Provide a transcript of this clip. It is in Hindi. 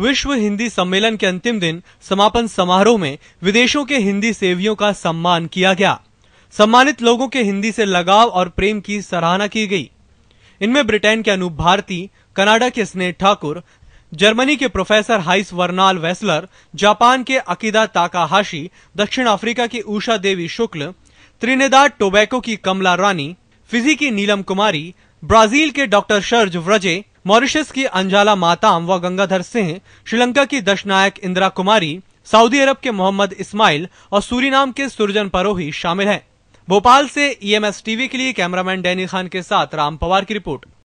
विश्व हिंदी सम्मेलन के अंतिम दिन समापन समारोह में विदेशों के हिंदी सेवियों का सम्मान किया गया सम्मानित लोगों के हिंदी से लगाव और प्रेम की सराहना की गई इनमें ब्रिटेन के अनूप भारती कनाडा के स्नेह ठाकुर जर्मनी के प्रोफेसर हाइस वर्नाल वेस्लर जापान के अकीदा ताकाहाशी दक्षिण अफ्रीका की उषा देवी शुक्ल त्रिनेदार टोबैको की कमला रानी फिजी की नीलम कुमारी ब्राजील के डॉक्टर शर्ज व्रजे मॉरिशस की अंजाला माताम व गंगाधर सिंह श्रीलंका की दशनायक इंदिरा कुमारी सऊदी अरब के मोहम्मद इस्माइल और सूरीनाम के सुरजन परोही शामिल हैं भोपाल से ईएमएस e टीवी के लिए कैमरामैन डैनी खान के साथ राम पवार की रिपोर्ट